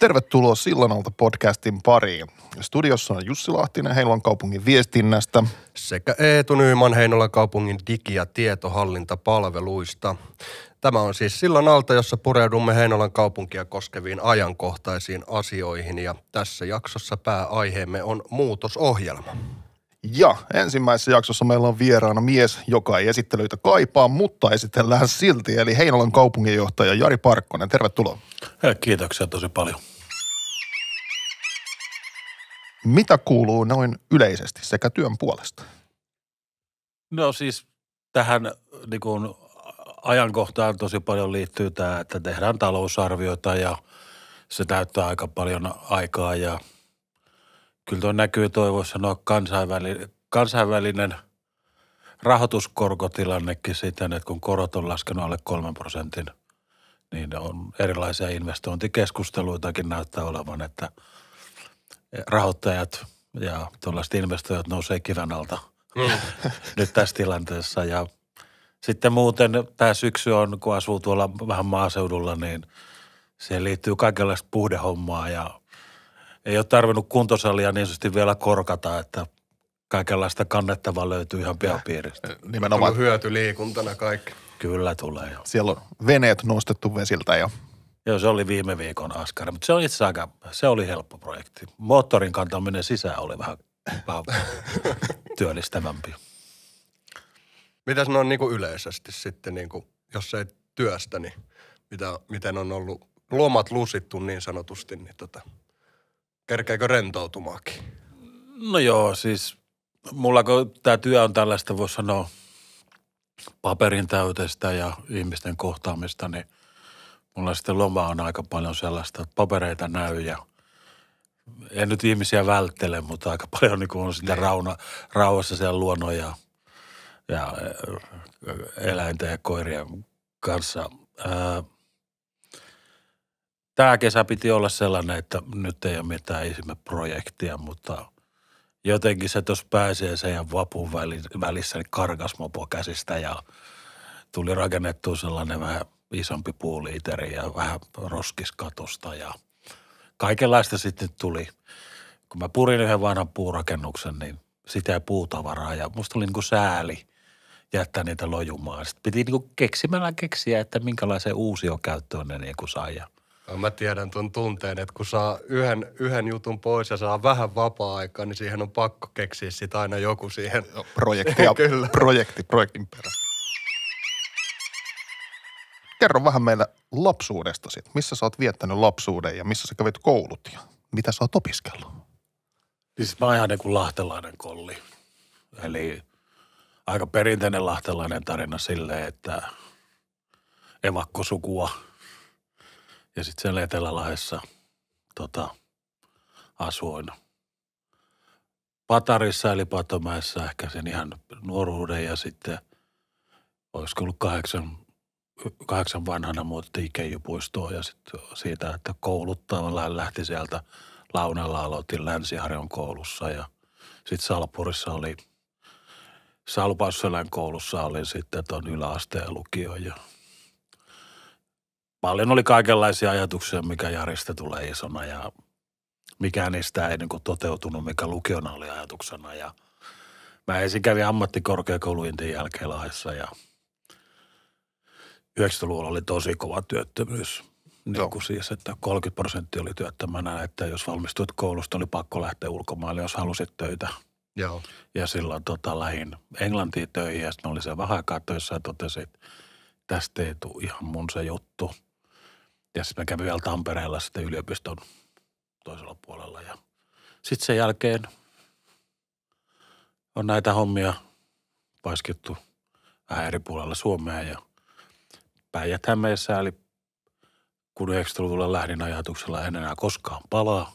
Tervetuloa Sillanalta podcastin pariin. Studiossa on Jussi Lahtinen Heinolan kaupungin viestinnästä. Sekä Eetu Nyyman Heinolan kaupungin digi- ja tietohallintapalveluista. Tämä on siis Sillan alta, jossa pureudumme Heinolan kaupunkia koskeviin ajankohtaisiin asioihin ja tässä jaksossa pääaiheemme on muutosohjelma. Ja ensimmäisessä jaksossa meillä on vieraana mies, joka ei esittelyitä kaipaa, mutta esitellään silti, eli Heinolan kaupunginjohtaja Jari Parkkonen. Tervetuloa. Kiitoksia tosi paljon. Mitä kuuluu noin yleisesti sekä työn puolesta? No siis tähän äh, niin kuin ajankohtaan tosi paljon liittyy tämä, että tehdään talousarvioita ja se täyttää aika paljon aikaa ja kyllä tuo näkyy toivoissa sanoa kansainvälinen, kansainvälinen rahoituskorkotilannekin siten, että kun korot on laskenut alle kolmen prosentin, niin on erilaisia investointikeskusteluitakin näyttää olevan, että – rahoittajat ja tuollaiset investoijat nousee kiven alta mm. nyt tässä tilanteessa. Ja sitten muuten tämä syksy on, kun asuu tuolla vähän maaseudulla, niin siihen liittyy kaikenlaista puhdehommaa ja ei ole tarvinnut kuntosalia niin sanotusti vielä korkata, että kaikenlaista kannettavaa löytyy ihan piiristä. Eh, nimenomaan hyöty liikuntana kaikki. Kyllä tulee jo. Siellä on veneet nostettu vesiltä ja Joo, se oli viime viikon askari, mutta se oli itse aika, se oli helppo projekti. Moottorin kantaminen sisään oli vähän työllistävämpi. Mitäs on niin kuin yleisesti sitten, niin kuin, jos ei työstä, niin mitä, miten on ollut lomat lusittu niin sanotusti, niin tota, kerkeekö rentoutumaakin? No joo, siis mulla kun tämä työ on tällaista, voisi sanoa, paperin täytestä ja ihmisten kohtaamista, niin – mulla sitten loma on aika paljon sellaista, että papereita näy ja en nyt ihmisiä välttele, mutta aika paljon niin kuin on sitä niin. rauna, rauhassa siellä luonnon ja, ja äh, ja koirien kanssa. Äh, tämä kesä piti olla sellainen, että nyt ei ole mitään ihme projektia, mutta jotenkin se tuossa pääsee sen ja vapun välissä, niin karkas mopo käsistä ja tuli rakennettu sellainen vähän – isompi puuliiteri ja vähän roskiskatosta ja kaikenlaista sitten tuli. Kun mä purin yhden vanhan puurakennuksen, niin sitä ei puutavaraa ja musta oli niin kuin sääli jättää niitä lojumaan. Sitten piti niin kuin keksimällä keksiä, että minkälaiseen uusiokäyttöön ne niin kuin sai ja no, – Mä tiedän tuon tunteen, että kun saa yhden, yhden jutun pois ja saa vähän vapaa-aikaa, niin siihen on pakko keksiä sitä aina joku siihen. Projekti, projekti projektin perään kerro vähän meillä sit Missä sä oot viettänyt lapsuuden ja missä sä kävit koulut ja mitä sä oot opiskellut? Niin siis mä oon ihan niin kuin lahtelainen kolli. Eli aika perinteinen lahtelainen tarina silleen, että evakkosukua ja sitten siellä Etelälahdessa tota, asuin Patarissa eli Patomäessä ehkä sen ihan nuoruuden ja sitten olisiko ollut kahdeksan kahdeksan vanhana muutti Keijupuistoon ja sitten siitä, että koulut lähti sieltä. Launalla aloitin Länsiharjon koulussa ja sitten Salpurissa oli, Salpausselän koulussa oli sitten tuon yläasteen lukio ja paljon oli kaikenlaisia ajatuksia, mikä Jarista tulee isona ja mikään niistä ei niin toteutunut, mikä lukiona oli ajatuksena ja mä ensin kävin ammattikorkeakouluintin jälkeen Lahdessa ja – 90-luvulla oli tosi kova työttömyys. Niin kuin siis, että 30 prosenttia oli työttömänä, että jos valmistuit koulusta, oli pakko lähteä ulkomaille, jos halusit töitä. Joo. Ja silloin tota, lähin Englantiin töihin ja sitten oli se vähän aikaa töissä ja totesin, että tästä ei tule ihan mun se juttu. Ja sitten mä kävin vielä Tampereella sitten yliopiston toisella puolella ja sitten sen jälkeen on näitä hommia paiskittu vähän eri puolella Suomea ja – päijät eli kun 90-luvulla lähdin ajatuksella, en enää koskaan palaa.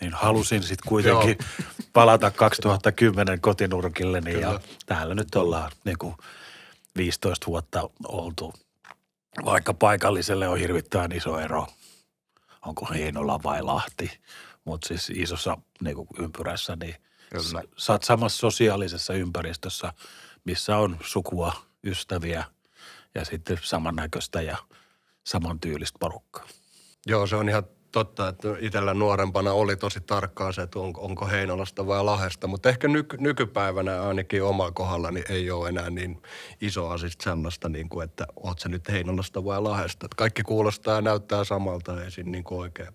Niin halusin sitten kuitenkin palata 2010 kotinurkille niin ja täällä nyt ollaan niin kuin 15 vuotta oltu. Vaikka paikalliselle on hirvittävän iso ero, onko Heinola vai Lahti, mutta siis isossa niin kuin ympyrässä, niin Kyllä. sä oot samassa sosiaalisessa ympäristössä, missä on sukua, ystäviä – ja sitten samannäköistä ja samantyylistä porukkaa. Joo, se on ihan totta, että itsellä nuorempana oli tosi tarkkaa se, että onko, onko Heinolasta vai Lahesta, mutta ehkä nyky, nykypäivänä ainakin omalla kohdallani ei ole enää niin iso asia sellaista, niin kuin, että oot se nyt Heinolasta vai Lahesta. Että kaikki kuulostaa ja näyttää samalta, ei siinä niin kuin oikein.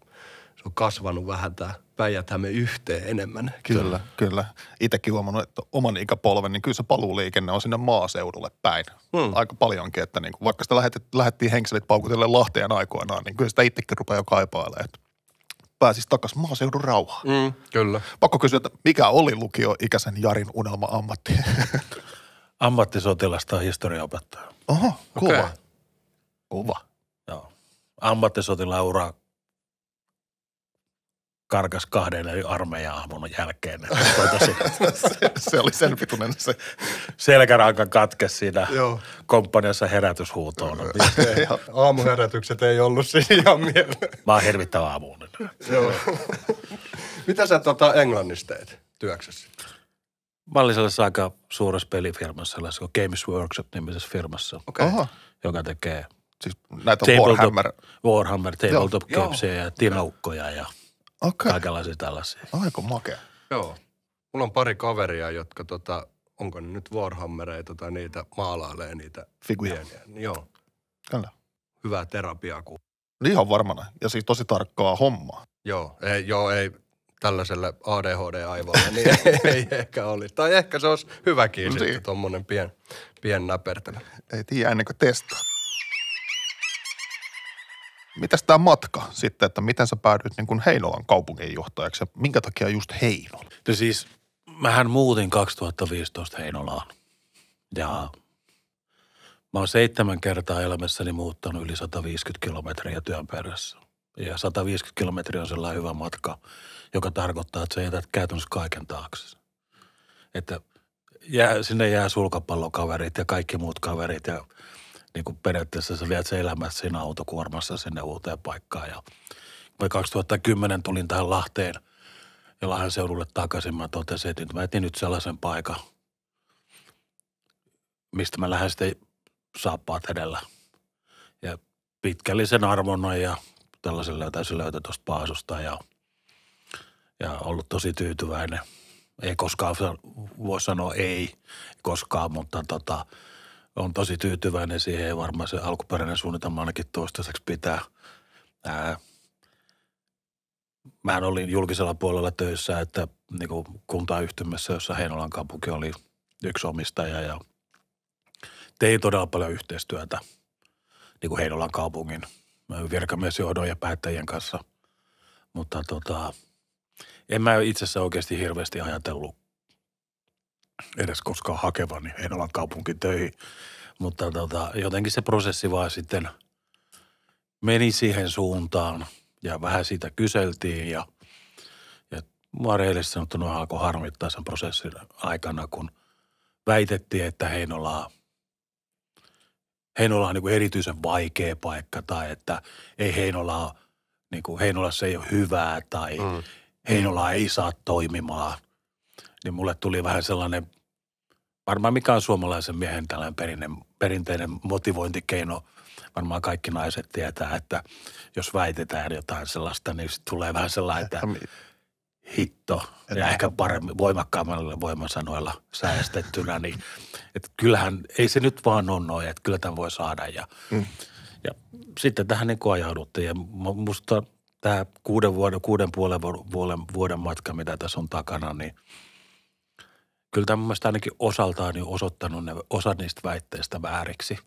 Se on kasvanut vähän tämä päijät me yhteen enemmän. Kyllä, kyllä. kyllä. Itsekin huomannut, että oman ikäpolven, niin kyllä se paluuliikenne on sinne maaseudulle päin. Hmm. Aika paljonkin, että niin kuin, vaikka sitä lähet, lähettiin henkselit paukutelle Lahteen aikoinaan, niin kyllä sitä itsekin rupeaa jo kaipailemaan, että pääsisi takaisin maaseudun rauhaan. Mm, kyllä. Pakko kysyä, että mikä oli lukioikäisen Jarin unelma-ammatti? Ammattisotilasta on historiaopettaja. Oho, kova. Okay. Kova. Joo. Ammattisotilaura karkas kahden eli armeijan aamun jälkeen. Tuota se, se, oli sen pituinen se. Selkäranka katke siinä Joo. komppaniassa herätyshuutoon. Aamuherätykset ei ollut siinä ihan mieleen. Mä oon hirvittävä aamuun. Mitä sä tota englannista teet työksessä? Mä olin sellaisessa aika suuressa pelifirmassa, sellaisessa Games Workshop-nimisessä firmassa, okay. joka tekee – siis näitä Warhammer. Warhammer, Tabletop Capsia ja tinaukkoja ja – Okay. Kaikenlaisia tällaisia. Aika makea. Joo. Mulla on pari kaveria, jotka tota, onko ne nyt Warhammereita tai niitä maalailee niitä Figuja. pieniä. Joo. Kyllä. Hyvää terapiaa Ku... Niin ihan varmana. Ja siis tosi tarkkaa hommaa. Joo, ei, joo, ei tällaiselle ADHD-aivolle, niin ei, ei ehkä olisi. Tai ehkä se olisi hyväkin no, sitten niin. tuommoinen pien, pien näpertely. Ei tiedä ennen kuin testaa. Mitäs tämä matka sitten, että miten sä päädyit niin kuin Heinolan kaupunginjohtajaksi ja minkä takia just Heinola? No siis mähän muutin 2015 Heinolaan ja mä oon seitsemän kertaa elämässäni muuttanut yli 150 kilometriä työn perässä. Ja 150 kilometriä on sellainen hyvä matka, joka tarkoittaa, että sä jätät käytännössä kaiken taakse. Että jää, sinne jää sulkapallokaverit ja kaikki muut kaverit ja – niin kuin periaatteessa sä viet se elämässä siinä autokuormassa sinne uuteen paikkaan. Ja 2010 tulin tähän Lahteen ja Lahden seudulle takaisin. Mä totesin, että nyt mä etin nyt sellaisen paikan, mistä mä lähden sitten saappaat edellä. Ja pitkällisen arvonnan ja tällaisen löytäisin löytä tuosta Paasusta ja, ja ollut tosi tyytyväinen. Ei koskaan voi sanoa ei koskaan, mutta tota – on tosi tyytyväinen siihen ja varmaan se alkuperäinen suunnitelma ainakin toistaiseksi pitää. Ää, mähän olin julkisella puolella töissä, että niin kuin kuntayhtymässä, jossa Heinolan kaupunki oli yksi omistaja ja tein todella paljon yhteistyötä niin kuin Heinolan kaupungin virkamiesjohdon ja päättäjien kanssa. Mutta tota, en mä itse asiassa oikeasti hirveästi ajatellut edes koskaan hakevani Heinolan kaupunki töihin. Mutta tota, jotenkin se prosessi vaan sitten meni siihen suuntaan ja vähän siitä kyseltiin ja, ja mua rehellisesti sanottuna alkoi harmittaa sen prosessin aikana, kun väitettiin, että Heinola Heinola on niin kuin erityisen vaikea paikka tai että ei Heinola, niin kuin Heinolassa ei ole hyvää tai mm. Heinola ei saa toimimaan niin mulle tuli vähän sellainen, varmaan mikä on suomalaisen miehen tällainen perinne, perinteinen motivointikeino, varmaan kaikki naiset tietää, että jos väitetään jotain sellaista, niin sit tulee vähän sellainen, että hitto, ja ehkä paremmin, voimakkaammalla voimasanoilla säästettynä, niin että kyllähän ei se nyt vaan on noin, että kyllä tämän voi saada. Ja, mm. ja sitten tähän niin ajauduttiin, ja musta tämä kuuden, vuoden, kuuden puolen vuoden, vuoden matka, mitä tässä on takana, niin – kyllä tämä mun ainakin osaltaan jo osoittanut ne, osa niistä väitteistä vääriksi.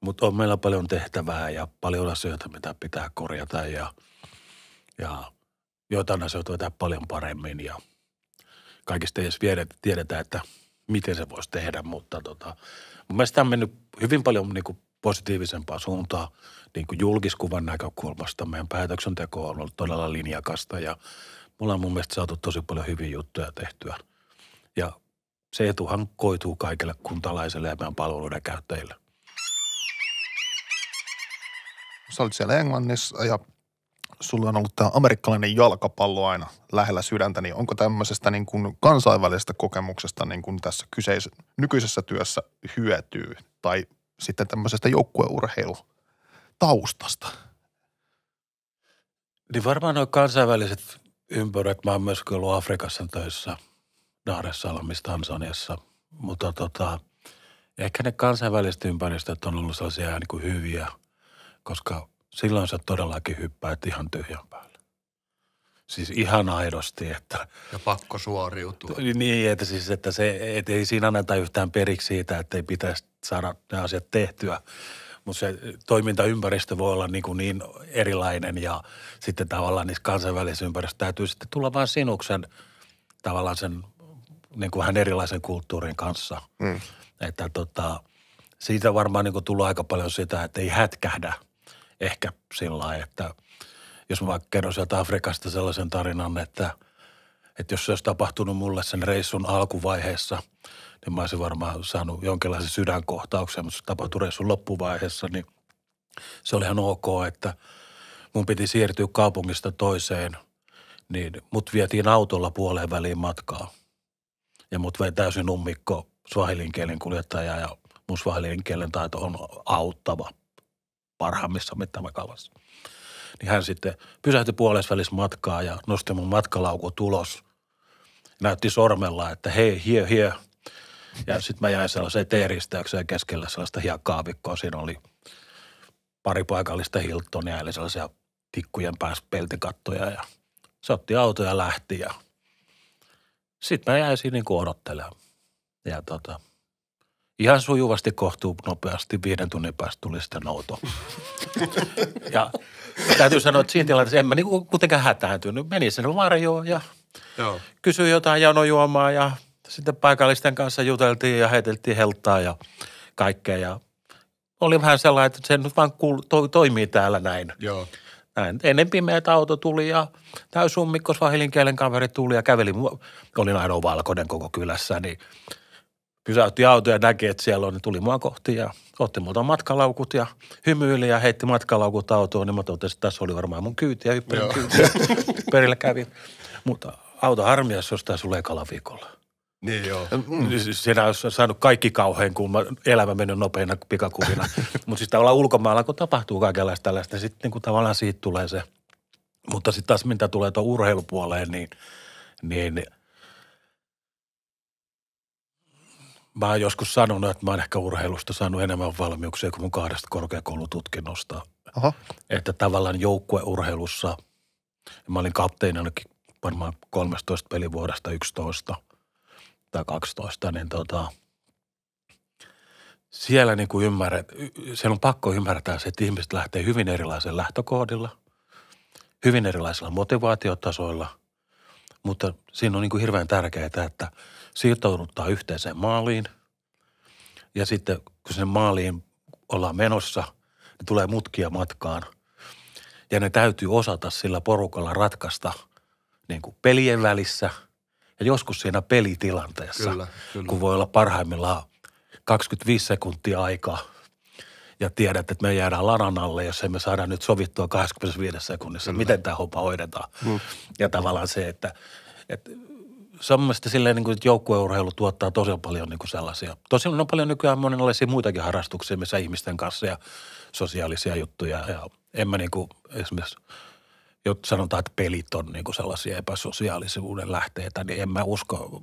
Mutta on meillä paljon tehtävää ja paljon asioita, mitä pitää korjata ja, ja joitain asioita vetää paljon paremmin ja kaikista ei edes tiedetä, tiedetä että miten se voisi tehdä, mutta tota, mun mielestä on mennyt hyvin paljon niin kuin positiivisempaa suuntaa niin kuin julkiskuvan näkökulmasta. Meidän päätöksenteko on ollut todella linjakasta ja me ollaan mun mielestä saatu tosi paljon hyviä juttuja tehtyä. Ja se etuhan koituu kaikille kuntalaisille ja meidän palveluiden käyttäjille. Sä olit siellä Englannissa ja sulla on ollut tämä amerikkalainen jalkapallo aina lähellä sydäntä, niin onko tämmöisestä niin kuin kansainvälisestä kokemuksesta niin kuin tässä kyseis- nykyisessä työssä hyötyy tai sitten tämmöisestä joukkueurheilutaustasta? Niin varmaan nuo kansainväliset ympyrät, mä oon myös ollut Afrikassa töissä – Dar es Salaamissa Tansaniassa. Mutta tota, ehkä ne kansainväliset ympäristöt on ollut sellaisia ihan niin kuin hyviä, koska silloin sä todellakin hyppäät ihan tyhjän päälle. Siis ihan aidosti, että... Ja pakko suoriutua. Niin, että siis, että se, et ei siinä anneta yhtään periksi siitä, että ei pitäisi saada ne asiat tehtyä. Mutta se toimintaympäristö voi olla niin, kuin niin erilainen ja sitten tavallaan niissä kansainvälisissä ympäristöissä täytyy sitten tulla vain sinuksen tavallaan sen niin kuin vähän erilaisen kulttuurin kanssa. Mm. Että tota, siitä varmaan niin kuin tullut aika paljon sitä, että ei hätkähdä ehkä sillä lailla, että jos mä vaikka kerron sieltä Afrikasta sellaisen tarinan, että, että jos se olisi tapahtunut mulle sen reissun alkuvaiheessa, niin mä olisin varmaan saanut jonkinlaisen sydänkohtauksen, mutta se tapahtui reissun loppuvaiheessa, niin se oli ihan ok, että mun piti siirtyä kaupungista toiseen, niin mut vietiin autolla puoleen väliin matkaa – ja mut vei täysin ummikko suahilin kielen kuljettaja ja mun suahilin kielen taito on auttava parhaimmissa mittakaavassa. Niin hän sitten pysähtyi puolesvälis matkaa ja nosti mun matkalauku tulos. Näytti sormella, että hei, hie, hie. Ja sitten mä jäin sellaiseen teeristäykseen keskellä sellaista hiekkaavikkoa. Siinä oli pari paikallista Hiltonia, eli sellaisia tikkujen päässä peltikattoja. Ja se otti auto ja lähti ja – sitten mä jäisin niin kuin odottelemaan. Ja tota, ihan sujuvasti kohtuu nopeasti viiden tunnin päästä tuli sitten nouto. ja täytyy sanoa, että siinä tilanteessa en mä niinku kuitenkaan hätääntynyt. Menin sen varjoon ja Joo. kysyin jotain janojuomaa ja sitten paikallisten kanssa juteltiin ja heiteltiin heltaa ja kaikkea. Ja oli vähän sellainen, että se nyt vaan kuul- to- toimii täällä näin. Joo näin. Ennen pimeät auto tuli ja täysummikko svahilin kielen kaveri tuli ja käveli. Olin ainoa valkoinen koko kylässä, niin pysäytti auto ja näki, että siellä on, niin tuli mua kohti ja otti multa matkalaukut ja hymyili ja heitti matkalaukut autoon. Niin mä totesin, että tässä oli varmaan mun kyyti ja hyppärin kyyti. Perillä kävi. Mutta auto harmias, jos tää sulee kalaviikolla. Niin joo. Mm. Siinä siis on saanut kaikki kauhean, kun elämä mennyt nopeina pikakuvina. Mutta sitten tavallaan ulkomailla, kun tapahtuu kaikenlaista tällaista, niin sitten niin tavallaan siitä tulee se. Mutta sitten taas mitä tulee tuon urheilupuoleen, niin, niin mä oon joskus sanonut, että mä oon ehkä urheilusta saanut enemmän valmiuksia kuin mun kahdesta korkeakoulututkinnosta. Aha. Että tavallaan joukkueurheilussa, mä olin kapteeni ainakin varmaan 13 pelivuodesta 11 – tai 12, niin tota, siellä niin kuin ymmärret, siellä on pakko ymmärtää se, että ihmiset lähtee hyvin erilaisella lähtökohdilla, hyvin erilaisilla motivaatiotasoilla, mutta siinä on niin kuin hirveän tärkeää, että siirtouduttaa yhteiseen maaliin ja sitten kun sen maaliin ollaan menossa, niin tulee mutkia matkaan ja ne täytyy osata sillä porukalla ratkaista niin kuin pelien välissä – ja joskus siinä pelitilanteessa, kyllä, kyllä. kun voi olla parhaimmillaan 25 sekuntia aikaa ja tiedät, että me jäädään lanan alle, jos emme saada nyt sovittua 25 sekunnissa, kyllä. miten tämä homma hoidetaan. Mm. Ja tavallaan se, että, että se on mielestäni silleen, niin kuin, että joukkueurheilu tuottaa tosi paljon niin kuin sellaisia. Tosi on no paljon nykyään monenlaisia muitakin harrastuksia, missä ihmisten kanssa ja sosiaalisia juttuja. Ja en mä niin kuin, esimerkiksi – jotta sanotaan, että pelit on niin kuin sellaisia epäsosiaalisuuden lähteitä, niin en mä usko,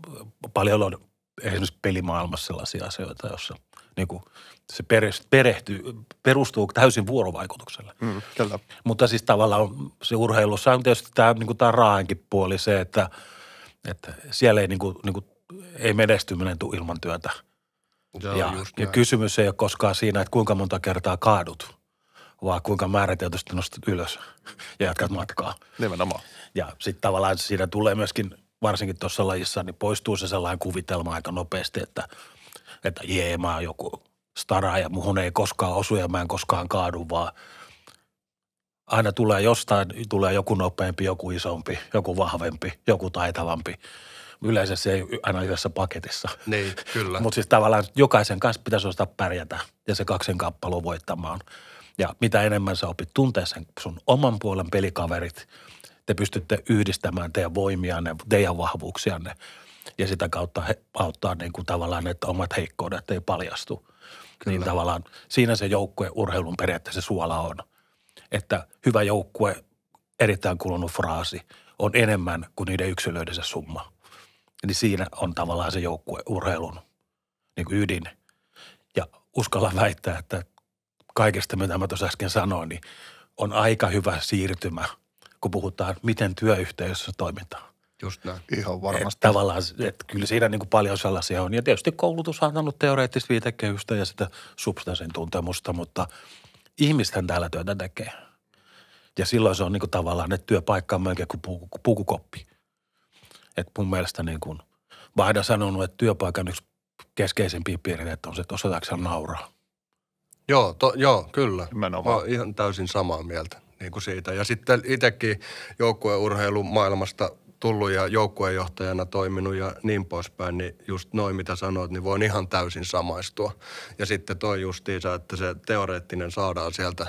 paljon on esimerkiksi pelimaailmassa sellaisia asioita, joissa niin kuin se perehtyy, perustuu täysin vuorovaikutukselle. Mm, kyllä. Mutta siis tavallaan se urheilussa on tietysti tämä, niin kuin tämä raaenkin puoli se, että, että siellä ei, niin kuin, niin kuin, ei menestyminen tule ilman työtä. Joo, ja, ja kysymys ei ole koskaan siinä, että kuinka monta kertaa kaadut – vaan kuinka määrätietoisesti nostat ylös ja jatkat matkaa. Nimenomaan. Ja sitten tavallaan siinä tulee myöskin, varsinkin tuossa lajissa, niin poistuu se sellainen kuvitelma aika nopeasti, että, että jee, mä oon joku stara ja muhun ei koskaan osu ja mä en koskaan kaadu, vaan aina tulee jostain, tulee joku nopeampi, joku isompi, joku vahvempi, joku taitavampi. Yleensä se ei aina yhdessä paketissa. Niin, kyllä. Mutta siis tavallaan jokaisen kanssa pitäisi osata pärjätä ja se kaksen kappalo voittamaan – ja mitä enemmän sä opit tuntea sen sun oman puolen pelikaverit, te pystytte yhdistämään teidän voimianne, teidän vahvuuksianne ja sitä kautta he, auttaa niin kuin tavallaan, että omat heikkoudet ei paljastu. Niin Kyllä. Niin tavallaan siinä se urheilun periaatteessa suola on, että hyvä joukkue, erittäin kulunut fraasi, on enemmän kuin niiden yksilöidensä summa. Eli niin siinä on tavallaan se urheilun niin kuin ydin. Ja uskalla väittää, että kaikesta, mitä mä tuossa äsken sanoin, niin on aika hyvä siirtymä, kun puhutaan, miten työyhteisössä toimitaan. Just näin. Ihan varmasti. Et tavallaan, että kyllä siinä niin kuin paljon sellaisia on. Ja tietysti koulutus on antanut teoreettista viitekehystä ja sitä substanssin tuntemusta, mutta ihmisten täällä työtä tekee. Ja silloin se on niin kuin tavallaan, että työpaikka on melkein kuin pukukoppi, että mun mielestä niin kuin Vahda sanonut, että työpaikan yksi keskeisimpiä piirteitä on se, että osataanko nauraa. Joo, to, joo kyllä. Mä ihan täysin samaa mieltä niin kuin siitä. Ja sitten itsekin joukkueurheilun maailmasta tullut ja joukkuejohtajana toiminut ja niin poispäin, niin just noin mitä sanoit, niin voin ihan täysin samaistua. Ja sitten toi justiinsa, että se teoreettinen saadaan sieltä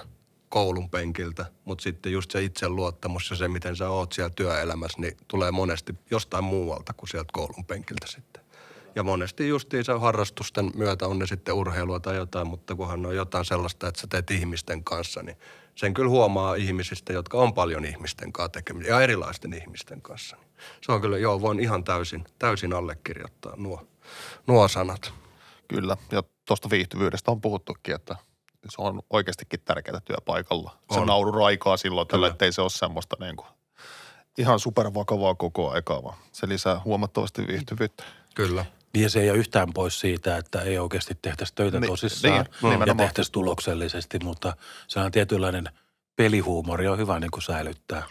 koulun penkiltä, mutta sitten just se itseluottamus ja se, miten sä oot siellä työelämässä, niin tulee monesti jostain muualta kuin sieltä koulun penkiltä sitten. Ja monesti justiinsa harrastusten myötä on ne sitten urheilua tai jotain, mutta kunhan on jotain sellaista, että sä teet ihmisten kanssa, niin sen kyllä huomaa ihmisistä, jotka on paljon ihmisten kanssa tekemistä ja erilaisten ihmisten kanssa. Se on kyllä, joo, voin ihan täysin, täysin allekirjoittaa nuo, nuo sanat. Kyllä, ja tuosta viihtyvyydestä on puhuttukin, että se on oikeastikin tärkeää työpaikalla. Se on. nauru raikaa silloin, tällä, ettei se ole semmoista niin kuin ihan supervakavaa koko aikaa, vaan se lisää huomattavasti viihtyvyyttä. Kyllä. Niin se ei ole yhtään pois siitä, että ei oikeasti tehtäisi töitä niin, tosissaan niin, ja tehtäisi tuloksellisesti, mutta se on tietynlainen pelihuumori on hyvä niin kuin säilyttää.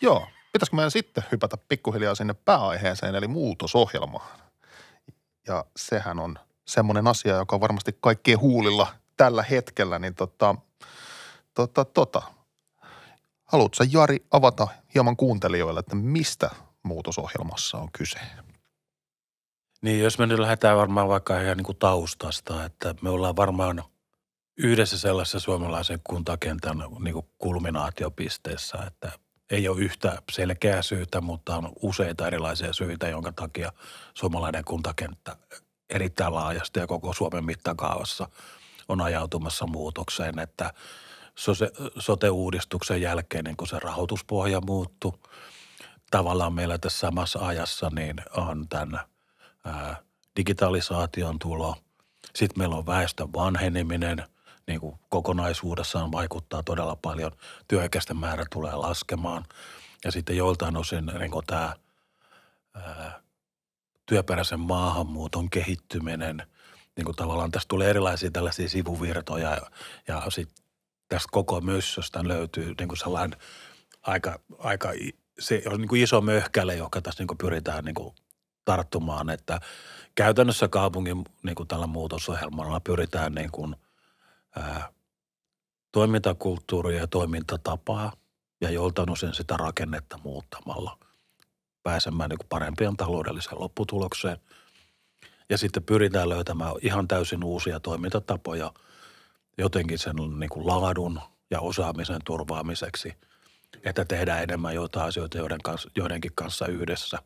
Joo, pitäisikö meidän sitten hypätä pikkuhiljaa sinne pääaiheeseen eli muutosohjelmaan? Ja sehän on semmoinen asia, joka on varmasti kaikkien huulilla tällä hetkellä, niin tota, tota, tota. Haluatko Jari avata hieman kuuntelijoille, että mistä muutosohjelmassa on kyse? Niin, jos me nyt lähdetään varmaan vaikka ihan niin kuin taustasta, että me ollaan varmaan yhdessä sellaisessa suomalaisen kuntakentän niin kuin kulminaatiopisteessä, että ei ole yhtä selkeää syytä, mutta on useita erilaisia syitä, jonka takia suomalainen kuntakenttä erittäin laajasti ja koko Suomen mittakaavassa on ajautumassa muutokseen, että sote-uudistuksen jälkeen niin kun se rahoituspohja muuttui – tavallaan meillä tässä samassa ajassa niin on tämän ää, digitalisaation tulo. Sitten meillä on väestön vanheneminen, niin kuin kokonaisuudessaan vaikuttaa todella paljon. Työikäisten määrä tulee laskemaan. Ja sitten joiltain osin niin kuin tämä ää, työperäisen maahanmuuton kehittyminen, niin kuin tavallaan tässä tulee erilaisia tällaisia sivuvirtoja ja, ja sitten tästä koko myssöstä löytyy niin kuin sellainen aika, aika se on niin kuin iso möhkäle, joka tässä niin kuin pyritään niin kuin tarttumaan, että käytännössä kaupungin niin kuin tällä muutosohjelmalla pyritään niin kuin, ää, toimintakulttuuria ja toimintatapaa ja joltain osin sitä rakennetta muuttamalla pääsemään niin kuin parempien taloudelliseen lopputulokseen. Ja sitten pyritään löytämään ihan täysin uusia toimintatapoja jotenkin sen niin kuin laadun ja osaamisen turvaamiseksi – että tehdään enemmän jotain asioita joiden kanssa, joidenkin kanssa yhdessä.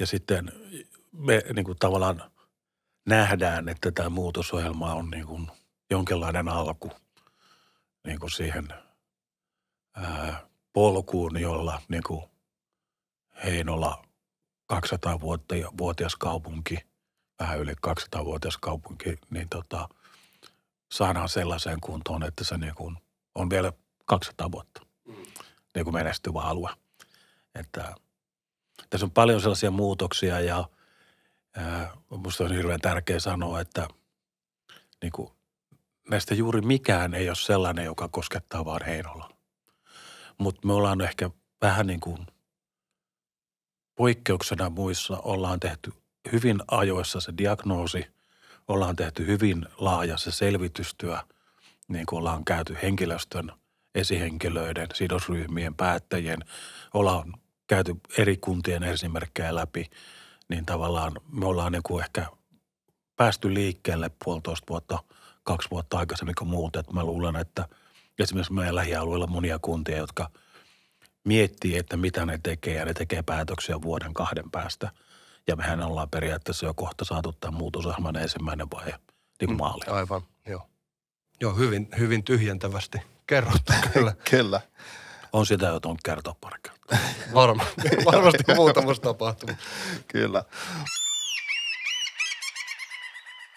Ja sitten me niin kuin tavallaan nähdään, että tämä muutosohjelma on niin kuin jonkinlainen alku niin kuin siihen ää, polkuun, jolla niin kuin Heinola 200-vuotias kaupunki, vähän yli 200-vuotias kaupunki, niin tota, saadaan sellaiseen kuntoon, että se niin kuin on vielä 200 vuotta, mm. niin kuin menestyvä alue. Että tässä on paljon sellaisia muutoksia ja ää, äh, musta on hirveän tärkeä sanoa, että niin kuin, näistä juuri mikään ei ole sellainen, joka koskettaa vaan Heinola. Mutta me ollaan ehkä vähän niin kuin poikkeuksena muissa ollaan tehty hyvin ajoissa se diagnoosi, ollaan tehty hyvin laaja se selvitystyö, niin kuin ollaan käyty henkilöstön – esihenkilöiden, sidosryhmien, päättäjien. Ollaan käyty eri kuntien esimerkkejä läpi, niin tavallaan me ollaan niin kuin ehkä päästy liikkeelle puolitoista vuotta, kaksi vuotta aikaisemmin kuin muut. Et mä luulen, että esimerkiksi meidän lähialueella on monia kuntia, jotka miettii, että mitä ne tekee ja ne tekee päätöksiä vuoden kahden päästä. Ja mehän ollaan periaatteessa jo kohta saatu tämän muutosohjelman ensimmäinen vaihe niin kuin mm, maali. Aivan, joo. Joo, hyvin, hyvin tyhjentävästi kerrottu kyllä. kyllä. On sitä tuon kertoa pari kertaa. Varma, varmasti muutamassa tapahtunut. Kyllä.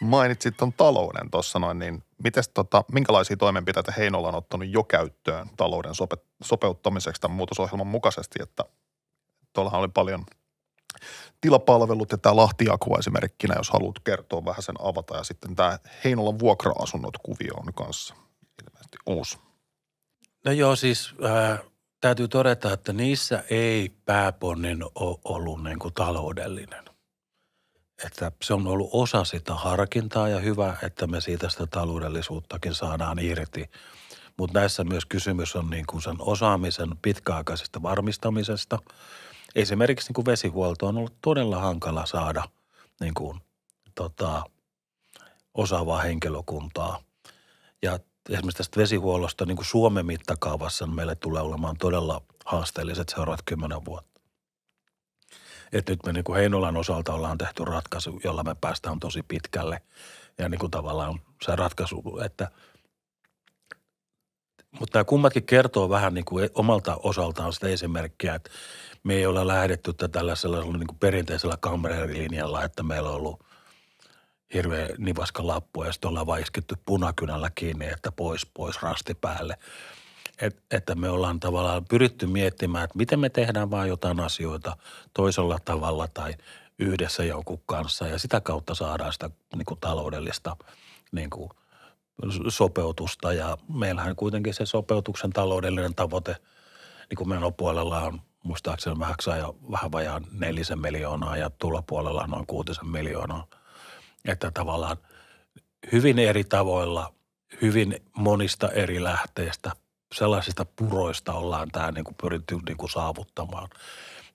Mainitsit tuon talouden tuossa noin, niin mites tota, minkälaisia toimenpiteitä Heinola on ottanut jo käyttöön talouden sope, sopeuttamiseksi tämän muutosohjelman mukaisesti, että tuollahan oli paljon tilapalvelut ja tämä Lahtiakua esimerkkinä, jos haluat kertoa vähän sen avata ja sitten tämä Heinolan vuokra-asunnot kuvio on kanssa ilmeisesti uusi No joo, siis äh, täytyy todeta, että niissä ei pääponnin ole ollut niin kuin taloudellinen. Että se on ollut osa sitä harkintaa ja hyvä, että me siitä sitä taloudellisuuttakin saadaan irti. Mutta näissä myös kysymys on niin kuin sen osaamisen pitkäaikaisesta varmistamisesta. Esimerkiksi niin kuin vesihuolto on ollut todella hankala saada niin kuin, tota, osaavaa henkilökuntaa. Ja esimerkiksi tästä vesihuollosta niin kuin Suomen mittakaavassa niin meille tulee olemaan todella haasteelliset seuraavat kymmenen vuotta. Et nyt me niin kuin Heinolan osalta ollaan tehty ratkaisu, jolla me päästään tosi pitkälle. Ja niin kuin tavallaan se ratkaisu, että mutta tämä kummatkin kertoo vähän niin kuin omalta osaltaan sitä esimerkkiä, että me ei ole lähdetty tällaisella niin kuin perinteisellä kamreerilinjalla, että meillä on ollut – hirveä nivaska lappu ja sitten ollaan vaiskittu punakynällä kiinni, että pois, pois rasti päälle. Et, että me ollaan tavallaan pyritty miettimään, että miten me tehdään vaan jotain asioita toisella tavalla tai yhdessä joku kanssa ja sitä kautta saadaan sitä niin kuin taloudellista niin kuin sopeutusta ja meillähän kuitenkin se sopeutuksen taloudellinen tavoite niin kuin meidän menopuolella on muistaakseni maksaa vähän vajaan nelisen miljoonaa ja tulopuolella noin kuutisen miljoonaa – että tavallaan hyvin eri tavoilla, hyvin monista eri lähteistä, sellaisista puroista ollaan tämä niin kuin pyritty niin kuin saavuttamaan.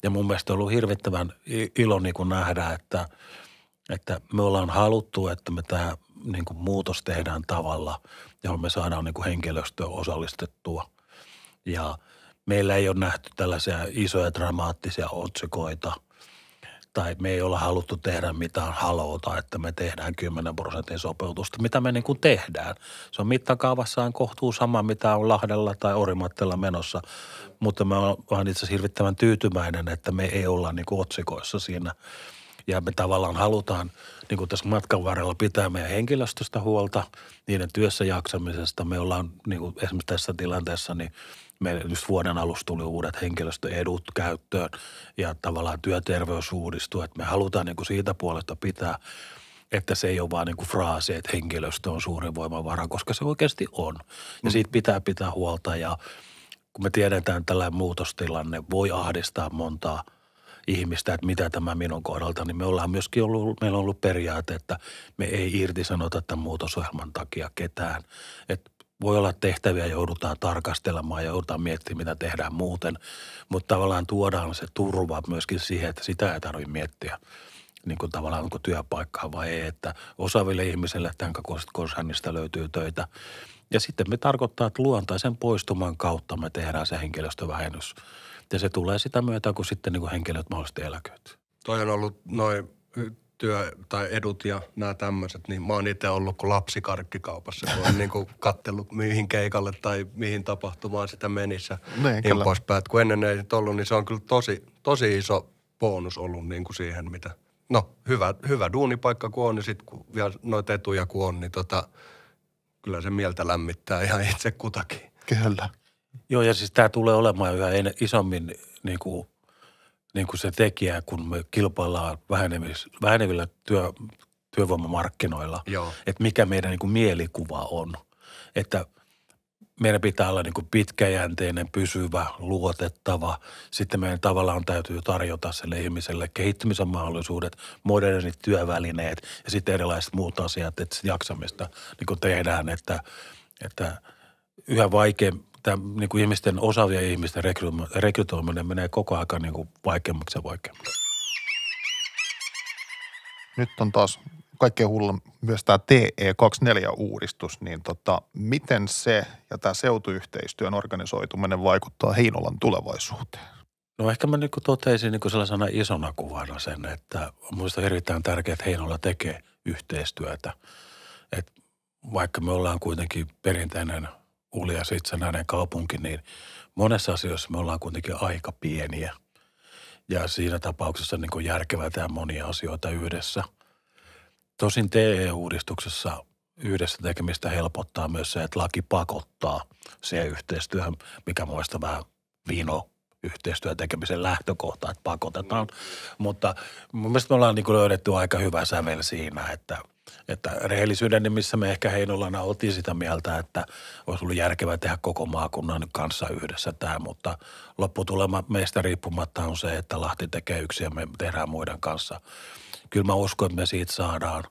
Ja mun mielestä on ollut hirvittävän ilo niin kuin nähdä, että, että me ollaan haluttu, että me tämä niin kuin muutos tehdään tavalla, johon me saadaan niin kuin henkilöstöä osallistettua. Ja meillä ei ole nähty tällaisia isoja dramaattisia otsikoita – tai me ei olla haluttu tehdä mitään halouta, että me tehdään 10 prosentin sopeutusta, mitä me niin kuin tehdään. Se on mittakaavassaan kohtuu sama, mitä on Lahdella tai Orimattella menossa, mutta mä olen itse asiassa hirvittävän tyytyväinen, että me ei olla niin kuin otsikoissa siinä ja me tavallaan halutaan niin kuin tässä matkan varrella pitää meidän henkilöstöstä huolta, niiden työssä jaksamisesta. Me ollaan niin kuin esimerkiksi tässä tilanteessa, niin meillä just vuoden alussa tuli uudet henkilöstöedut käyttöön ja tavallaan työterveys uudistuu. Että me halutaan niin kuin siitä puolesta pitää, että se ei ole vaan niin kuin fraasi, että henkilöstö on suurin voimavara, koska se oikeasti on. Ja mm. siitä pitää pitää huolta ja kun me tiedetään, että tällainen muutostilanne voi ahdistaa montaa ihmistä, että mitä tämä minun kohdalta, niin me ollaan myöskin ollut, meillä on ollut periaate, että me ei irtisanota tämän muutosohjelman takia ketään. Että voi olla tehtäviä joudutaan tarkastelemaan ja joudutaan miettimään, mitä tehdään muuten, mutta tavallaan tuodaan se turva myöskin siihen, että sitä ei tarvitse miettiä niin kuin tavallaan onko työpaikkaa vai ei, että osaaville ihmisille tämän konsernista löytyy töitä. Ja sitten me tarkoittaa, että luontaisen poistuman kautta me tehdään se henkilöstövähennys. Ja se tulee sitä myötä, kun sitten niin kuin henkilöt mahdollisesti eläköityvät. Toi on ollut noin työ tai edut ja nämä tämmöiset, niin mä oon itse ollut kuin lapsi karkkikaupassa, kun on niin kuin kattellut mihin keikalle tai mihin tapahtumaan sitä menissä. Niin, niin poispäin. Kun ennen ei ollut, niin se on kyllä tosi, tosi iso bonus ollut niin kuin siihen, mitä... No, hyvä, hyvä duunipaikka kun on, niin sitten kun vielä noita etuja kun on, niin tota, kyllä se mieltä lämmittää ihan itse kutakin. Kyllä. Joo, ja siis tämä tulee olemaan yhä isommin niin kuin – niin kuin se tekijä, kun me kilpaillaan vähenevillä työ, työvoimamarkkinoilla, Joo. että mikä meidän niin kuin mielikuva on. Että meidän pitää olla niin kuin pitkäjänteinen, pysyvä, luotettava. Sitten meidän tavallaan täytyy tarjota sille ihmiselle kehittymisen mahdollisuudet, modernit työvälineet ja sitten erilaiset muut asiat, että jaksamista niin kuin tehdään, että, että yhä vaikeampi Tämä niin kuin ihmisten, osaavien ihmisten rekrytoiminen menee koko ajan niin kuin vaikeammaksi ja vaikeammaksi. Nyt on taas kaikkein hullu myös tämä TE24-uudistus, niin tota, miten se ja tämä seutuyhteistyön organisoituminen vaikuttaa Heinolan tulevaisuuteen? No ehkä mä niin toteisin niin sellaisena isona kuvana sen, että minusta erittäin tärkeää, että Heinola tekee yhteistyötä. Et vaikka me ollaan kuitenkin perinteinen – uljas itsenäinen kaupunki, niin monessa asioissa me ollaan kuitenkin aika pieniä. Ja siinä tapauksessa niin kuin järkevää tehdä monia asioita yhdessä. Tosin TE-uudistuksessa yhdessä tekemistä helpottaa myös se, että laki pakottaa se yhteistyöhön, mikä muista vähän viino yhteistyön tekemisen lähtökohta, että pakotetaan. Mm. Mutta mun mielestä me ollaan niin löydetty aika hyvä sävel siinä, että – että rehellisyyden nimissä me ehkä Heinolana oltiin sitä mieltä, että olisi ollut järkevää tehdä koko maakunnan kanssa yhdessä tämä, mutta lopputulema meistä riippumatta on se, että Lahti tekee yksi ja me tehdään muiden kanssa. Kyllä mä uskon, että me siitä saadaan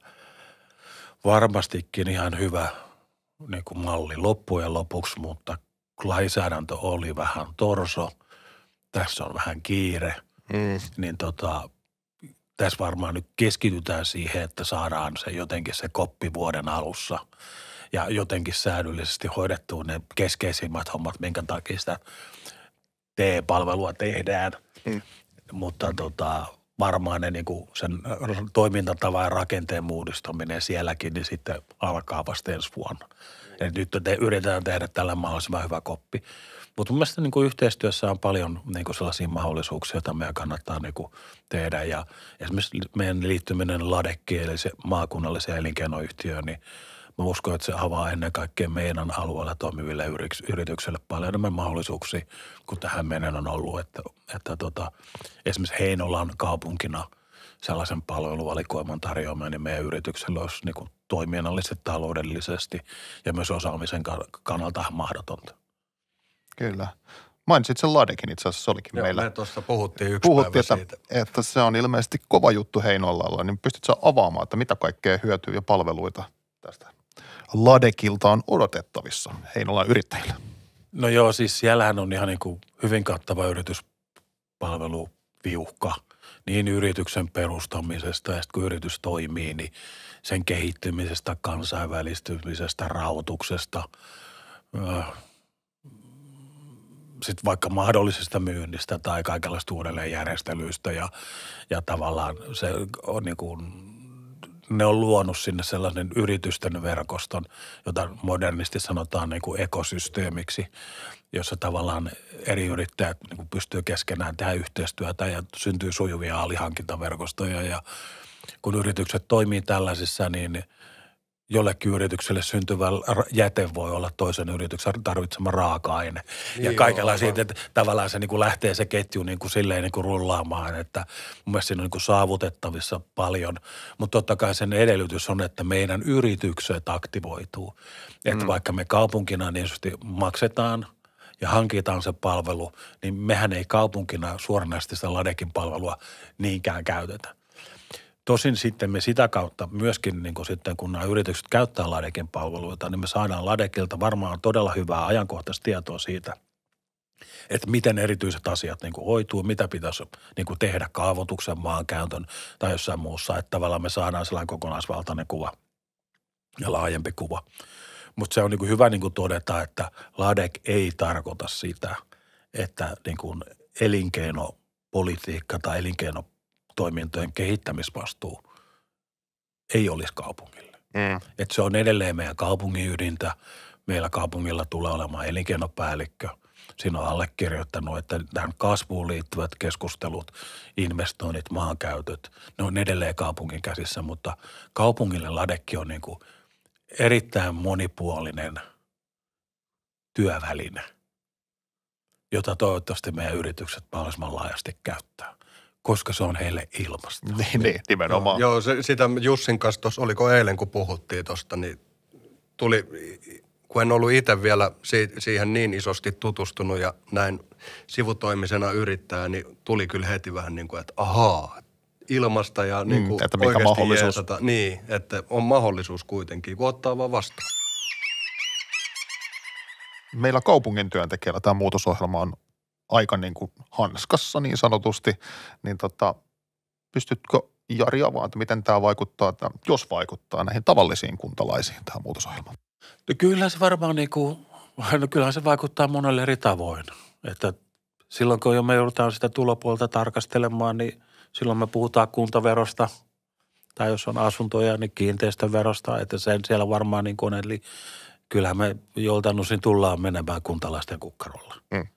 varmastikin ihan hyvä niin kuin malli loppujen lopuksi, mutta lainsäädäntö oli vähän torso. Tässä on vähän kiire. Mm. Niin tota, tässä varmaan nyt keskitytään siihen, että saadaan se jotenkin se koppi vuoden alussa ja jotenkin säädöllisesti hoidettua ne keskeisimmät hommat, minkä takia sitä TE-palvelua tehdään. Hmm. Mutta tota, varmaan ne, niin kuin sen toimintatavan ja rakenteen muodistaminen sielläkin, niin sitten alkaa vasta ensi vuonna. Eli nyt te, yritetään tehdä tällä mahdollisimman hyvä koppi. Mutta mun mielestä niin kuin yhteistyössä on paljon niin kuin sellaisia mahdollisuuksia, joita meidän kannattaa niin kuin tehdä. Ja esimerkiksi meidän liittyminen LADEKki, eli se maakunnalliseen elinkeinoyhtiöön, niin mä uskon, että se avaa ennen kaikkea meidän alueella toimiville yrityksille paljon enemmän mahdollisuuksia kuin tähän meidän on ollut. Että, että tota, esimerkiksi Heinolan kaupunkina sellaisen palveluvalikoiman tarjoaminen niin meidän yrityksellä olisi niin kuin toiminnallisesti, taloudellisesti ja myös osaamisen kannalta mahdotonta. Kyllä. Mainitsit sen Ladekin itse asiassa, se olikin Joo, meillä. me tuossa puhuttiin yksi puhuttiin, päivä että, siitä. että se on ilmeisesti kova juttu Heinolalla, niin pystytkö avaamaan, että mitä kaikkea hyötyä ja palveluita tästä Ladekilta on odotettavissa Heinolan yrittäjillä? No joo, siis siellähän on ihan niin kuin hyvin kattava yrityspalveluviuhka niin yrityksen perustamisesta ja sitten kun yritys toimii, niin sen kehittymisestä, kansainvälistymisestä, rahoituksesta, äh, sit vaikka mahdollisesta myynnistä tai kaikenlaista uudelleenjärjestelyistä ja, ja tavallaan se on niin kuin, ne on luonut sinne sellaisen yritysten verkoston, jota modernisti sanotaan niin kuin ekosysteemiksi, jossa tavallaan eri yrittäjät niin kuin pystyy keskenään tehdä yhteistyötä ja syntyy sujuvia alihankintaverkostoja ja kun yritykset toimii tällaisissa, niin – jollekin yritykselle syntyvä jäte voi olla toisen yrityksen tarvitsema raaka-aine. Niin ja kaikella siitä, että tavallaan se niin kuin lähtee se ketju niin kuin silleen niin kuin rullaamaan, että mun mielestä siinä on niin kuin saavutettavissa paljon. Mutta totta kai sen edellytys on, että meidän yritykset aktivoituu. Että mm. vaikka me kaupunkina niin maksetaan – ja hankitaan se palvelu, niin mehän ei kaupunkina suoranaisesti sitä ladekin palvelua niinkään käytetä. Tosin sitten me sitä kautta myöskin niin kun sitten, kun nämä yritykset käyttää Ladekin palveluita, niin me saadaan Ladekilta varmaan todella hyvää ajankohtaista tietoa siitä, että miten erityiset asiat niin hoituu, mitä pitäisi niin tehdä kaavoituksen, maankäytön tai jossain muussa, että tavallaan me saadaan sellainen kokonaisvaltainen kuva ja laajempi kuva. Mutta se on niin hyvä niin todeta, että Ladek ei tarkoita sitä, että niin elinkeinopolitiikka tai elinkeinopolitiikka yritystoimintojen kehittämisvastuu ei olisi kaupungille. Mm. Et se on edelleen meidän kaupungin ydintä. Meillä kaupungilla tulee olemaan elinkeinopäällikkö. Siinä on allekirjoittanut, että tähän kasvuun liittyvät keskustelut, investoinnit, maankäytöt, ne on edelleen kaupungin käsissä, mutta kaupungille ladekki on niin kuin erittäin monipuolinen työväline, jota toivottavasti meidän yritykset mahdollisimman laajasti käyttää koska se on heille ilmasta. Niin, niin nimenomaan. Joo, joo se, sitä Jussin kanssa tuossa, oliko eilen kun puhuttiin tuosta, niin tuli, kun en ollut itse vielä si- siihen niin isosti tutustunut ja näin sivutoimisena yrittää, niin tuli kyllä heti vähän niin kuin, että ahaa, ilmasta ja niin mm, kuin mm, että mikä mahdollisuus. Jeesata. Niin, että on mahdollisuus kuitenkin, kun ottaa vaan vastaan. Meillä kaupungin työntekijällä tämä muutosohjelma on aika niin kuin hanskassa niin sanotusti, niin tota, pystytkö Jari avaamaan, että miten tämä vaikuttaa, että jos vaikuttaa näihin tavallisiin kuntalaisiin tämä muutosohjelma? No kyllä se varmaan niin kuin, no kyllähän se vaikuttaa monelle eri tavoin. Että silloin kun jo me joudutaan sitä tulopuolta tarkastelemaan, niin silloin me puhutaan kuntaverosta tai jos on asuntoja, niin kiinteistöverosta, että sen siellä varmaan niin kuin, eli kyllähän me joltain osin tullaan menemään kuntalaisten kukkarolla. Mm.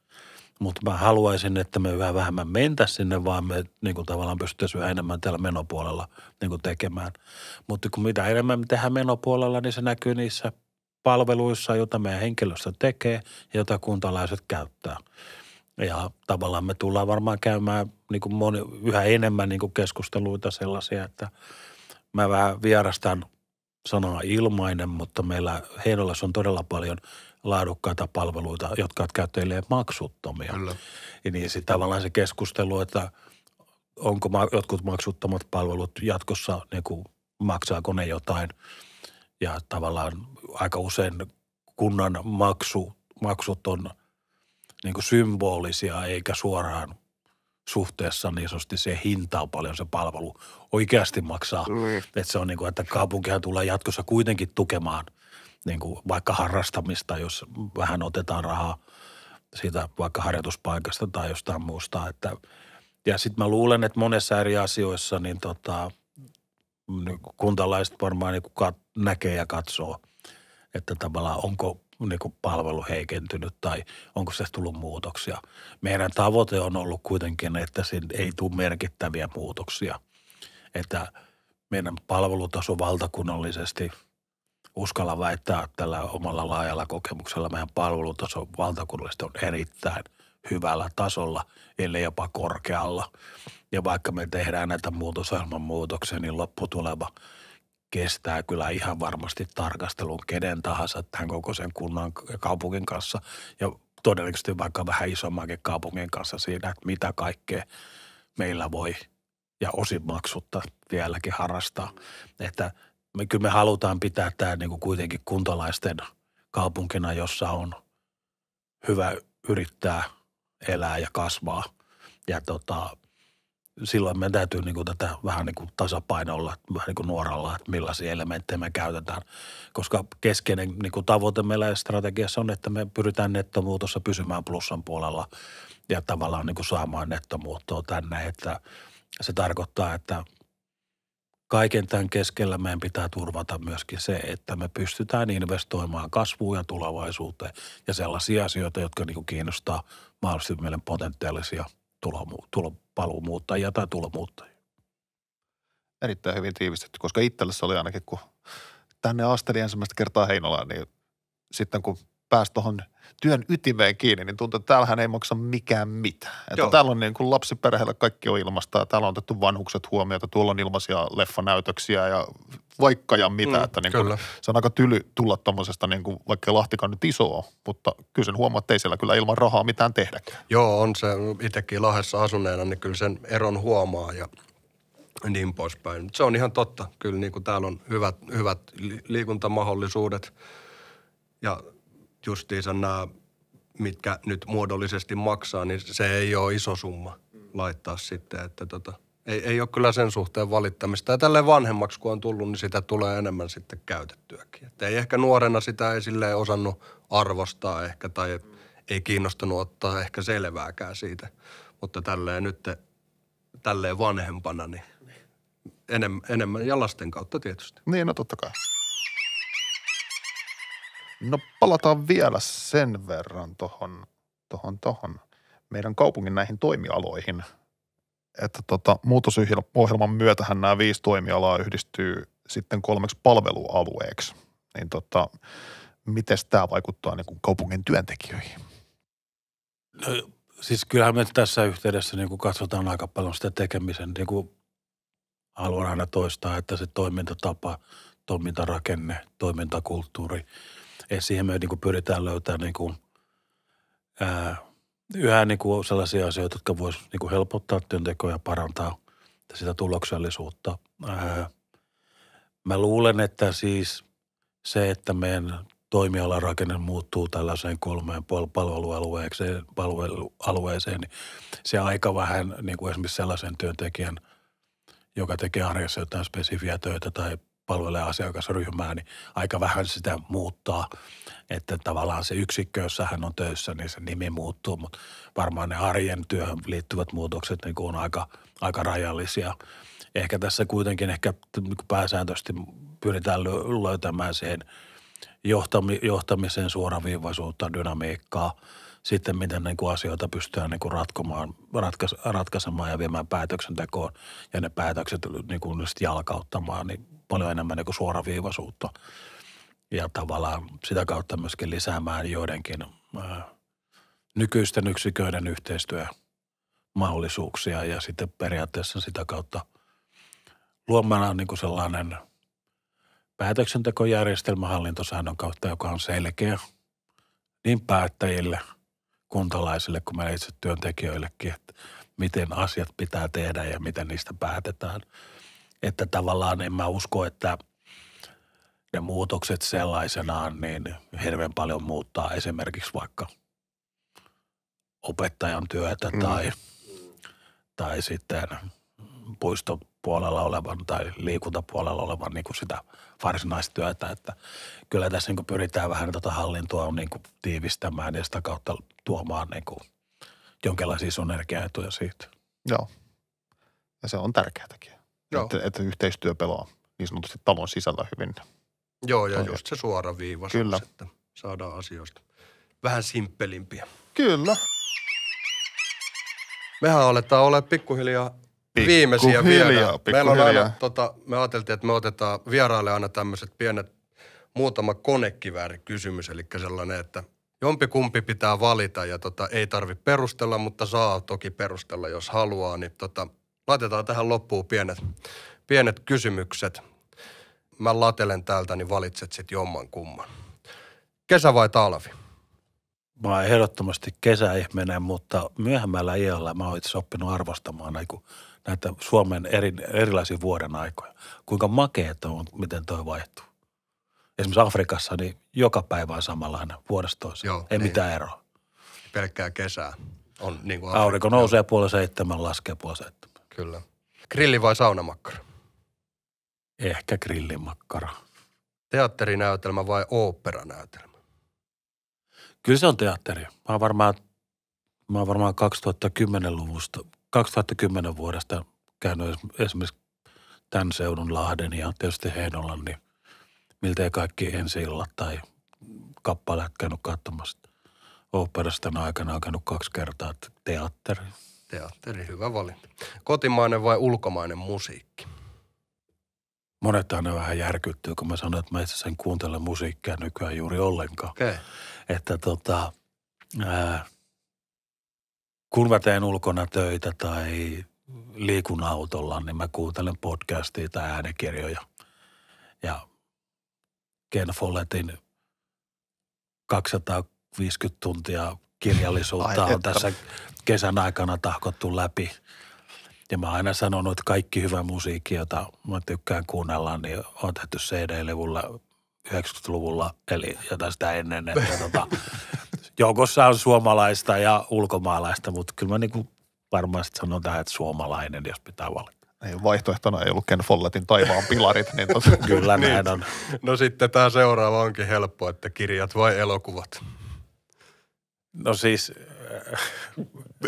Mutta mä haluaisin, että me yhä vähemmän mentä sinne, vaan me niin kuin tavallaan pystyisi yhä enemmän täällä menopuolella niin kuin tekemään. Mutta kun mitä enemmän me tehdään menopuolella, niin se näkyy niissä palveluissa, joita meidän henkilöstö tekee ja joita kuntalaiset käyttää. Ja tavallaan me tullaan varmaan käymään niin kuin moni, yhä enemmän niin kuin keskusteluita sellaisia, että mä vähän vierastan sanaa ilmainen, mutta meillä Heinolassa on todella paljon – laadukkaita palveluita, jotka ovat käyttäjille maksuttomia. Kyllä. Ja niin sitten tavallaan se keskustelu, että onko jotkut maksuttomat palvelut jatkossa, niin kuin, maksaako ne jotain. Ja tavallaan aika usein kunnan maksu, maksut on niin kuin symbolisia eikä suoraan suhteessa niin sanotusti se hinta on paljon se palvelu oikeasti maksaa. Mm. Niin. Että se on niin kuin, että kaupunkihan tulee jatkossa kuitenkin tukemaan – niin kuin vaikka harrastamista, jos vähän otetaan rahaa siitä vaikka harjoituspaikasta tai jostain muusta. Että, ja sitten mä luulen, että monessa eri asioissa niin tota, niin kuntalaiset varmaan niin kat, näkee ja katsoo, että tavallaan onko niin kuin palvelu heikentynyt tai onko se tullut muutoksia. Meidän tavoite on ollut kuitenkin, että siinä ei tule merkittäviä muutoksia. Että meidän palvelutaso valtakunnallisesti – uskalla väittää tällä omalla laajalla kokemuksella meidän palvelutaso valtakunnallisesti on erittäin hyvällä tasolla, ellei jopa korkealla. Ja vaikka me tehdään näitä muutosohjelman muutoksia, niin lopputulema kestää kyllä ihan varmasti tarkastelun kenen tahansa tämän sen kunnan ja kaupungin kanssa ja todennäköisesti vaikka vähän isommankin kaupungin kanssa siinä, että mitä kaikkea meillä voi ja osin maksutta vieläkin harrastaa. Että me, kyllä me halutaan pitää tämä niin kuin kuitenkin kuntalaisten kaupunkina, jossa on hyvä yrittää elää ja kasvaa. Ja tota, silloin me täytyy niin kuin tätä vähän niin kuin tasapainolla, vähän niin kuin nuoralla, että millaisia elementtejä me käytetään. Koska keskeinen niin kuin tavoite meillä strategiassa on, että me pyritään nettomuutossa pysymään plussan puolella ja tavallaan niin kuin saamaan nettomuuttoa tänne. Että se tarkoittaa, että kaiken tämän keskellä meidän pitää turvata myöskin se, että me pystytään investoimaan kasvuun ja tulevaisuuteen ja sellaisia asioita, jotka niin kiinnostaa mahdollisesti meidän potentiaalisia tulomu- paluumuuttajia tai tulomuuttajia. Erittäin hyvin tiivistetty, koska itsellä se oli ainakin, kun tänne asteli ensimmäistä kertaa Heinolaan, niin sitten kun pääsi tuohon työn ytimeen kiinni, niin tuntuu, että täällähän ei maksa mikään mitään. Että täällä on niin kuin lapsiperheellä kaikki on ilmasta ja täällä on otettu vanhukset huomiota, tuolla on ilmaisia leffanäytöksiä ja vaikka ja mitä. Mm, että niin kuin, se on aika tyly tulla tuommoisesta, niin kuin, vaikka Lahtikaan nyt iso mutta kyllä sen huomaa, että ei siellä kyllä ilman rahaa mitään tehdä. Joo, on se. Itsekin Lahdessa asuneena, niin kyllä sen eron huomaa ja niin poispäin. Se on ihan totta. Kyllä niin kuin täällä on hyvät, hyvät liikuntamahdollisuudet ja justiinsa nämä, mitkä nyt muodollisesti maksaa, niin se ei ole iso summa laittaa sitten, että tota, ei, ei ole kyllä sen suhteen valittamista. Ja tälle vanhemmaksi kun on tullut, niin sitä tulee enemmän sitten käytettyäkin. Että ei ehkä nuorena sitä ei silleen osannut arvostaa ehkä tai ei kiinnostanut ottaa ehkä selvääkään siitä. Mutta tälleen nyt, tälleen vanhempana, niin enemmän, enemmän ja lasten kautta tietysti. Niin, no totta kai. No palataan vielä sen verran tuohon tohon, tohon meidän kaupungin näihin toimialoihin. Että tota, muutosohjelman myötähän nämä viisi toimialaa yhdistyy sitten kolmeksi palvelualueeksi. Niin tota, miten tämä vaikuttaa niin kuin kaupungin työntekijöihin? No, siis kyllähän me tässä yhteydessä niin kuin katsotaan aika paljon sitä tekemisen, niin kuin haluan aina toistaa, että se toimintatapa, toimintarakenne, toimintakulttuuri – ja siihen me niin pyritään löytämään niin kuin, ää, yhä niin kuin sellaisia asioita, jotka vois niin helpottaa työntekoa ja parantaa sitä tuloksellisuutta. Ää, mä luulen, että siis se, että meidän toimialarakenne muuttuu tällaiseen kolmeen palvelualueeseen, palvelualueeseen niin se aika vähän niin kuin esimerkiksi sellaisen työntekijän, joka tekee arjessa jotain spesifiä töitä tai palvelee asiakasryhmää, niin aika vähän sitä muuttaa. Että tavallaan se yksikkö, jossa hän on töissä, niin se nimi muuttuu, mutta varmaan ne arjen työhön liittyvät muutokset niin on aika, aika rajallisia. Ehkä tässä kuitenkin ehkä niin pääsääntöisesti pyritään löytämään siihen johtamisen suoraviivaisuutta, dynamiikkaa, sitten miten niin kuin asioita pystytään niin kuin ratkomaan, ratkaisemaan ja viemään päätöksentekoon ja ne päätökset niin kuin jalkauttamaan, niin paljon enemmän niin kuin suoraviivaisuutta ja tavallaan sitä kautta myöskin lisäämään joidenkin ää, nykyisten yksiköiden yhteistyömahdollisuuksia ja sitten periaatteessa sitä kautta luomaan niin sellainen päätöksentekojärjestelmä hallintosäännön kautta, joka on selkeä niin päättäjille, kuntalaisille kuin meille itse työntekijöillekin, että miten asiat pitää tehdä ja miten niistä päätetään – että tavallaan en mä usko, että ne muutokset sellaisenaan niin hirveän paljon muuttaa esimerkiksi vaikka opettajan työtä mm. tai, tai sitten puistopuolella olevan tai liikuntapuolella olevan niin kuin sitä työtä, Että kyllä tässä niin kuin pyritään vähän tuota hallintoa niin kuin tiivistämään ja sitä kautta tuomaan niin kuin jonkinlaisia synergiaetuja siitä. Joo, ja se on tärkeä tekijä. Että, että yhteistyö pelaa niin sanotusti talon sisällä hyvin. Joo, ja Toi. just se suoraviivaisuus, Kyllä. että saadaan asioista vähän simppelimpiä. Kyllä. Mehän aletaan olla pikkuhiljaa Pikku viimeisiä vielä. Meillä on aina, tota, me ajateltiin, että me otetaan vieraille aina tämmöiset pienet, muutama kysymys, eli sellainen, että jompi kumpi pitää valita ja tota, ei tarvi perustella, mutta saa toki perustella, jos haluaa, niin tota, laitetaan tähän loppuun pienet, pienet kysymykset. Mä latelen täältä, niin valitset sit jomman kumman. Kesä vai talvi? Mä oon ehdottomasti kesäihminen, mutta myöhemmällä iällä mä oon itse oppinut arvostamaan näitä Suomen eri, erilaisia vuoden aikoja. Kuinka makeeta on, miten toi vaihtuu. Esimerkiksi Afrikassa niin joka päivä on samanlainen vuodesta toiseen. Joo, Ei niin. mitään eroa. Pelkkää kesää on niin kuin Afrikka. Aurinko nousee puoli seitsemän, laskee puoli seitsemän. Kyllä. Grilli vai saunamakkara? Ehkä grillimakkara. Teatterinäytelmä vai oopperanäytelmä? Kyllä se on teatteri. Mä oon varmaan, mä oon varmaan 2010-luvusta, 2010 vuodesta käynyt esimerkiksi tämän seudun Lahden ja tietysti Heinolan, niin miltei kaikki ensi illat tai kappaleet käynyt katsomassa. Oopperasta aikana on käynyt kaksi kertaa teatteri teatteri, hyvä valinta. Kotimainen vai ulkomainen musiikki? Monet aina vähän järkyttyy, kun mä sanon, että mä itse sen kuuntele musiikkia nykyään juuri ollenkaan. Okay. Että tota, ää, kun mä teen ulkona töitä tai liikun autolla, niin mä kuuntelen podcastia tai äänikirjoja. Ja Ken Folletin 250 tuntia kirjallisuutta Ai, on tässä kesän aikana tahkottu läpi. Ja mä oon aina sanonut, että kaikki hyvä musiikki, jota mä tykkään kuunnella, niin on tehty CD-levulla 90-luvulla, eli jotain sitä ennen. Että tota, joukossa on suomalaista ja ulkomaalaista, mutta kyllä mä niin kuin varmasti sanon tähän, että suomalainen, jos pitää valita. Ei, niin, vaihtoehtona ei ollut Ken Folletin taivaan pilarit. Niin tos... Tota- kyllä näin niin. on. No sitten tämä seuraava onkin helppo, että kirjat vai elokuvat? No siis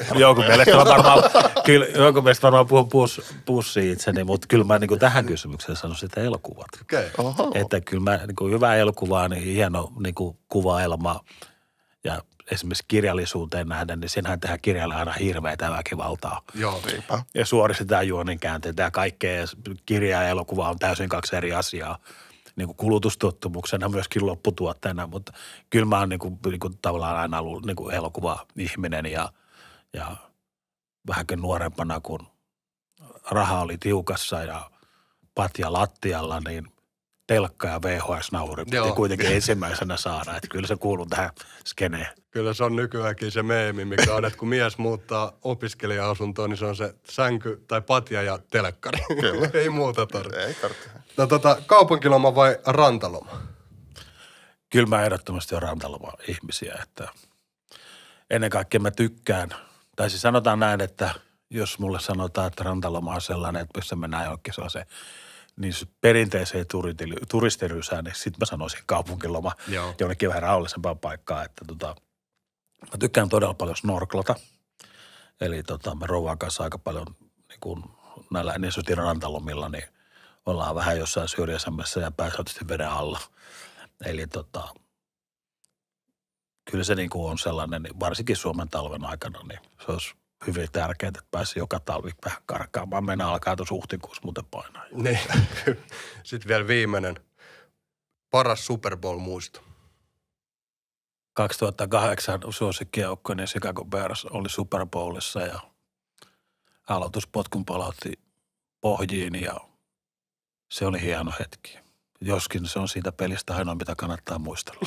Äh, jonkun mielestä varmaan, kyllä, jonkun mielestä varmaan puhun pus, pussi itseni, mutta kyllä mä niin kuin tähän kysymykseen sanon sitä elokuvat. Okay. Että kyllä mä, niin kuin hyvä elokuva, niin hieno niin kuin kuvaelma ja esimerkiksi kirjallisuuteen nähden, niin sinähän tehdään kirjalle aina hirveätä väkivaltaa. Joo, niinpä. Ja suoritetaan juoninkäänteitä ja kaikkea. Kirja ja elokuva on täysin kaksi eri asiaa niin kuin kulutustottumuksena myöskin lopputuotteena, mutta kyllä mä oon niin kuin, niin kuin tavallaan aina ollut niin kuin elokuva-ihminen ja, ja vähänkin nuorempana, kun raha oli tiukassa ja patja lattialla, niin telkka ja VHS-nauri piti kuitenkin ensimmäisenä saada. Että kyllä se kuuluu tähän skeneen. Kyllä se on nykyäänkin se meemi, mikä on, että kun mies muuttaa opiskelija-asuntoon, niin se on se sänky tai patja ja telkkari. Kyllä. Ei muuta tarvitse. Ei tarvitse. No tota, kaupunkiloma vai rantaloma? Kyllä mä ehdottomasti on rantaloma ihmisiä, että ennen kaikkea mä tykkään, tai siis sanotaan näin, että jos mulle sanotaan, että rantaloma on sellainen, että missä mennään johonkin niin se niin perinteiseen turistirysään, niin sitten mä sanoisin kaupunkiloma Joo. jonnekin vähän rauhallisempaan paikkaan, että tota, mä tykkään todella paljon snorklata. Eli tota, me rouvaan kanssa aika paljon niin kuin näillä niin rantalomilla, niin ollaan vähän jossain syrjäisemmässä ja pääsääntöisesti veden alla. Eli tota, kyllä se niinku on sellainen, niin varsinkin Suomen talven aikana, niin se olisi hyvin tärkeää, että pääsi joka talvi vähän karkaamaan. Meidän alkaa tuossa huhtikuussa muuten painaa. Niin. Sitten vielä viimeinen. Paras Super Bowl-muisto. 2008 niin Chicago Bears oli Super Bowlissa ja aloituspotkun palautti pohjiin ja se oli hieno hetki. Joskin se on siitä pelistä ainoa, mitä kannattaa muistella.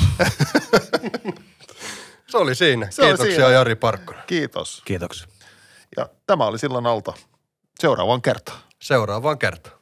se oli siinä. Se Kiitoksia oli siinä. Jari Parkkonen. Kiitos. Kiitoksia. Ja tämä oli silloin alta. Seuraavaan kertaan. Seuraavaan kertaan.